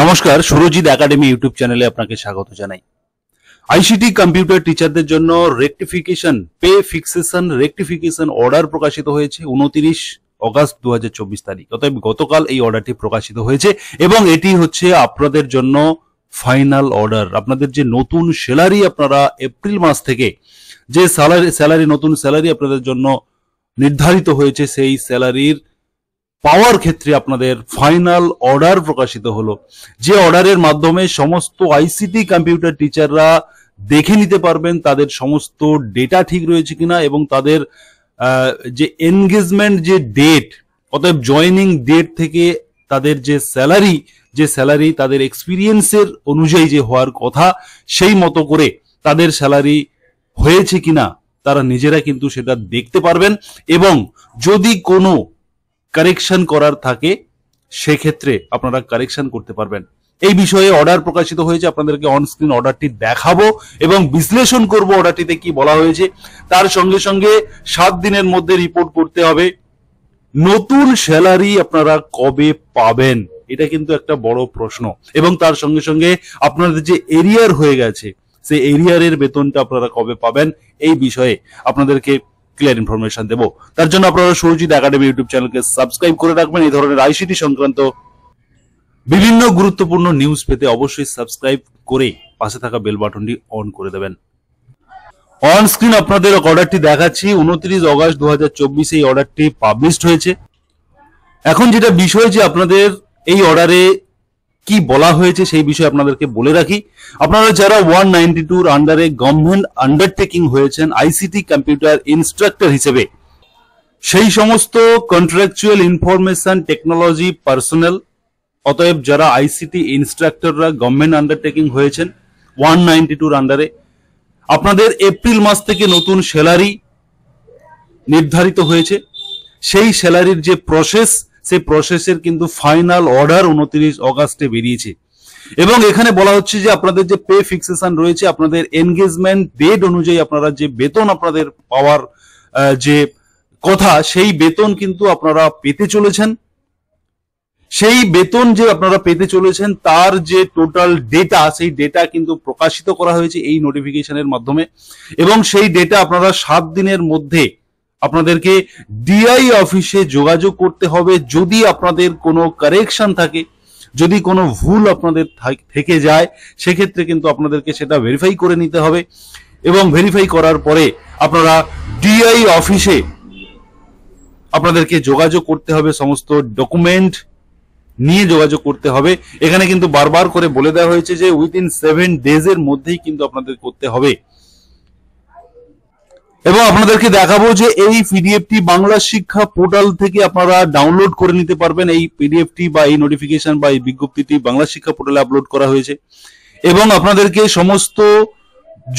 নমস্কার Surajit academy YouTube চ্যানেলে আপনাকে স্বাগত জানাই আইসিটি কম্পিউটার টিচারদের জন্য rectification pay fixation rectification order প্রকাশিত হয়েছে উনতিরিশ অগাস্ট দু তারিখ অতএব গতকাল এই অর্ডারটি প্রকাশিত হয়েছে এবং এটি হচ্ছে আপনাদের জন্য ফাইনাল অর্ডার আপনাদের যে নতুন স্যালারি আপনারা এপ্রিল মাস থেকে যে স্যালারি স্যালারি নতুন স্যালারি আপনাদের জন্য নির্ধারিত হয়েছে সেই স্যালারির পাওয়ার ক্ষেত্রে আপনাদের ফাইনাল অর্ডার প্রকাশিত হলো যে অর্ডারের মাধ্যমে সমস্ত আইসিটি কম্পিউটার টিচাররা দেখে নিতে পারবেন তাদের সমস্ত ডেটা ঠিক রয়েছে কিনা এবং তাদের যে এনগেজমেন্ট যে ডেট অতএব জয়নিং ডেট থেকে তাদের যে স্যালারি যে স্যালারি তাদের এক্সপিরিয়েন্সের অনুযায়ী যে হওয়ার কথা সেই মতো করে তাদের স্যালারি হয়েছে কিনা তারা নিজেরা কিন্তু সেটা দেখতে পারবেন এবং যদি কোনো কারেকশন করার থাকে সেক্ষেত্রে আপনারা কারেকশন করতে পারবেন এই বিষয়ে অর্ডার প্রকাশিত হয়েছে আপনাদেরকে অনস্ক্রিন অর্ডারটি দেখাবো এবং বিশ্লেষণ করব অর্ডারটিতে কি বলা হয়েছে তার সঙ্গে সঙ্গে সাত দিনের মধ্যে রিপোর্ট করতে হবে নতুন স্যালারি আপনারা কবে পাবেন এটা কিন্তু একটা বড় প্রশ্ন এবং তার সঙ্গে সঙ্গে আপনাদের যে এরিয়ার হয়ে গেছে সেই এরিয়ারের বেতনটা আপনারা কবে পাবেন এই বিষয়ে আপনাদেরকে ক্লিয়ার ইনফরমেশন দেবো তার জন্য আপনারা সুরজিৎ একাডেমি ইউটিউব চ্যানেলকে সাবস্ক্রাইব করে রাখবেন এই ধরনের আইসিটি সংক্রান্ত বিভিন্ন গুরুত্বপূর্ণ নিউজ পেতে অবশ্যই সাবস্ক্রাইব করে পাশে থাকা বেল বাটনটি অন করে দেবেন অন স্ক্রিন আপনাদের অর্ডারটি দেখাচ্ছি উনত্রিশ অগস্ট দু হাজার চব্বিশে এই অর্ডারটি পাবলিশড হয়েছে এখন যেটা বিষয় যে আপনাদের এই অর্ডারে কি বলা হয়েছে সেই বিষয়ে আপনাদেরকে বলে রাখি আপনারা যারা ওয়ান নাইনটি টুর আন্ডারে গভর্নমেন্ট আন্ডারটেকিং হয়েছেন আইসিটি কম্পিউটার ইনস্ট্রাক্টর হিসেবে সেই সমস্ত কন্ট্রাকচুয়াল ইনফরমেশন টেকনোলজি পার্সোনাল অতএব যারা আইসিটি ইনস্ট্রাক্টররা গভর্নমেন্ট আন্ডারটেকিং হয়েছেন ওয়ান নাইনটি টুর আন্ডারে আপনাদের এপ্রিল মাস থেকে নতুন স্যালারি নির্ধারিত হয়েছে সেই স্যালারির যে প্রসেস সে প্রসেসের কিন্তু ফাইনাল অর্ডার উনত্রিশ অগাস্টে বেরিয়েছে এবং এখানে বলা হচ্ছে যে আপনাদের যে পে ফিক্সেশন রয়েছে আপনাদের এনগেজমেন্ট ডেট অনুযায়ী আপনারা যে বেতন আপনাদের পাওয়ার যে কথা সেই বেতন কিন্তু আপনারা পেতে চলেছেন সেই বেতন যে আপনারা পেতে চলেছেন তার যে টোটাল ডেটা সেই ডেটা কিন্তু প্রকাশিত করা হয়েছে এই নোটিফিকেশনের মাধ্যমে এবং সেই ডেটা আপনারা সাত দিনের মধ্যে আপনাদেরকে ডিআই অফিসে যোগাযোগ করতে হবে যদি আপনাদের কোনো কারেকশন থাকে যদি কোনো ভুল আপনাদের থেকে যায় সেক্ষেত্রে কিন্তু আপনাদেরকে সেটা ভেরিফাই করে নিতে হবে এবং ভেরিফাই করার পরে আপনারা ডিআই অফিসে আপনাদেরকে যোগাযোগ করতে হবে সমস্ত ডকুমেন্ট নিয়ে যোগাযোগ করতে হবে এখানে কিন্তু বারবার করে বলে দেওয়া হয়েছে যে উইথ ইন সেভেন ডেজের মধ্যেই কিন্তু আপনাদের করতে হবে এবং আপনাদেরকে দেখাবো যে এই পিডিএফটি বাংলা শিক্ষা পোর্টাল থেকে আপনারা ডাউনলোড করে নিতে পারবেন এই পিডিএফটি বা এই নোটিফিকেশন বা এই বিজ্ঞপ্তিটি বাংলা শিক্ষা পোর্টালে আপলোড করা হয়েছে এবং আপনাদেরকে সমস্ত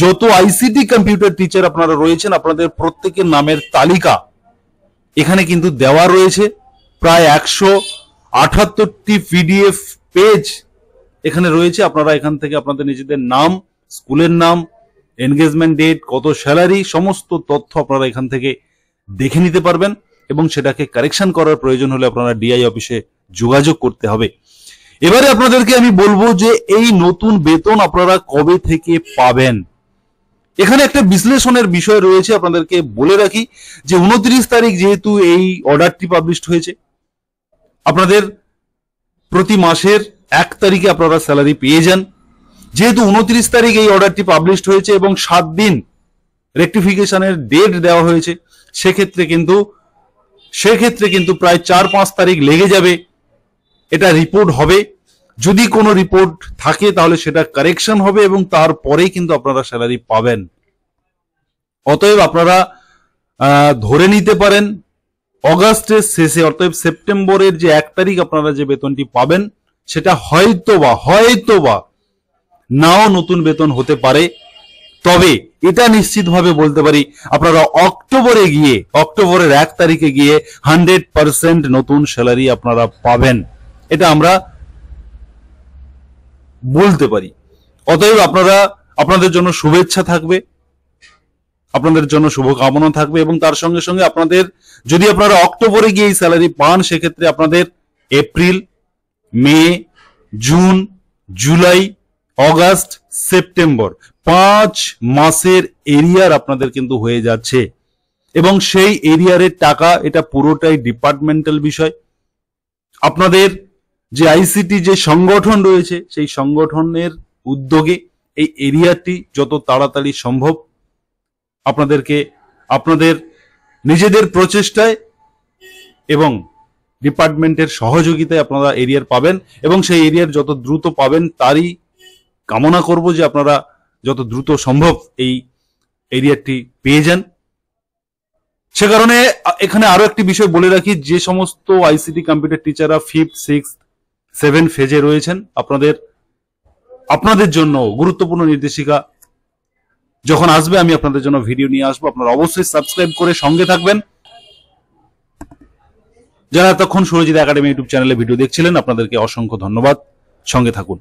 যত আইসিটি কম্পিউটার টিচার আপনারা রয়েছেন আপনাদের প্রত্যেকের নামের তালিকা এখানে কিন্তু দেওয়া রয়েছে প্রায় একশো আঠাত্তরটি পিডিএফ পেজ এখানে রয়েছে আপনারা এখান থেকে আপনাদের নিজেদের নাম স্কুলের নাম এনগেজমেন্ট ডেট কত স্যালারি সমস্ত তথ্য আপনারা এখান থেকে দেখে নিতে পারবেন এবং সেটাকে কারেকশন করার প্রয়োজন হলে আপনারা ডিআই অফিসে যোগাযোগ করতে হবে এবারে আপনাদেরকে আমি বলবো যে এই নতুন বেতন আপনারা কবে থেকে পাবেন এখানে একটা বিশ্লেষণের বিষয় রয়েছে আপনাদেরকে বলে রাখি যে উনত্রিশ তারিখ যেহেতু এই অর্ডারটি পাবলিশড হয়েছে আপনাদের প্রতি মাসের এক তারিখে আপনারা স্যালারি পেয়ে যান যেহেতু উনত্রিশ তারিখ এই অর্ডারটি পাবলিশড হয়েছে এবং সাত দিন রেক্টিফিকেশনের ডেট দেওয়া হয়েছে সেক্ষেত্রে কিন্তু সেক্ষেত্রে কিন্তু প্রায় চার পাঁচ তারিখ লেগে যাবে এটা রিপোর্ট হবে যদি কোনো রিপোর্ট থাকে তাহলে সেটা কারেকশন হবে এবং তারপরেই কিন্তু আপনারা স্যালারি পাবেন অতএব আপনারা ধরে নিতে পারেন অগাস্টের শেষে অতএব সেপ্টেম্বরের যে এক তারিখ আপনারা যে বেতনটি পাবেন সেটা হয়তো বা হয়তো বা নাও নতুন বেতন হতে পারে তবে এটা নিশ্চিতভাবে বলতে পারি আপনারা অক্টোবরে গিয়ে অক্টোবরের এক তারিখে গিয়ে হান্ড্রেড পার্সেন্ট নতুন স্যালারি আপনারা পাবেন এটা আমরা বলতে পারি অতএব আপনারা আপনাদের জন্য শুভেচ্ছা থাকবে আপনাদের জন্য শুভকামনা থাকবে এবং তার সঙ্গে সঙ্গে আপনাদের যদি আপনারা অক্টোবরে গিয়ে এই স্যালারি পান সেক্ষেত্রে আপনাদের April May June July August September পাঁচ মাসের এরিয়ার আপনাদের কিন্তু হয়ে যাচ্ছে এবং সেই এরিয়ারের টাকা এটা পুরোটাই ডিপার্টমেন্টাল বিষয় আপনাদের যে আইসিটি যে সংগঠন রয়েছে সেই সংগঠনের উদ্যোগে এই এরিয়াটি যত তাড়াতাড়ি সম্ভব আপনাদেরকে আপনাদের নিজেদের প্রচেষ্টায় এবং ডিপার্টমেন্টের সহযোগিতায় আপনারা এরিয়ার পাবেন এবং সেই এরিয়ার যত দ্রুত পাবেন তারই কামনা করব যে আপনারা যত দ্রুত সম্ভব এই এরিয়াটি পেয়ে যান সে কারণে এখানে আরো একটি বিষয় বলে রাখি যে সমস্ত আইসিটি কম্পিউটার টিচাররা ফিফথ সিক্স সেভেন ফেজে রয়েছেন আপনাদের আপনাদের জন্য গুরুত্বপূর্ণ নির্দেশিকা যখন আসবে আমি আপনাদের জন্য ভিডিও নিয়ে আসবো আপনারা অবশ্যই সাবস্ক্রাইব করে সঙ্গে থাকবেন যারা তখন সুরজিৎ একাডেমি ইউটিউব চ্যানেলে ভিডিও দেখছিলেন আপনাদেরকে অসংখ্য ধন্যবাদ সঙ্গে থাকুন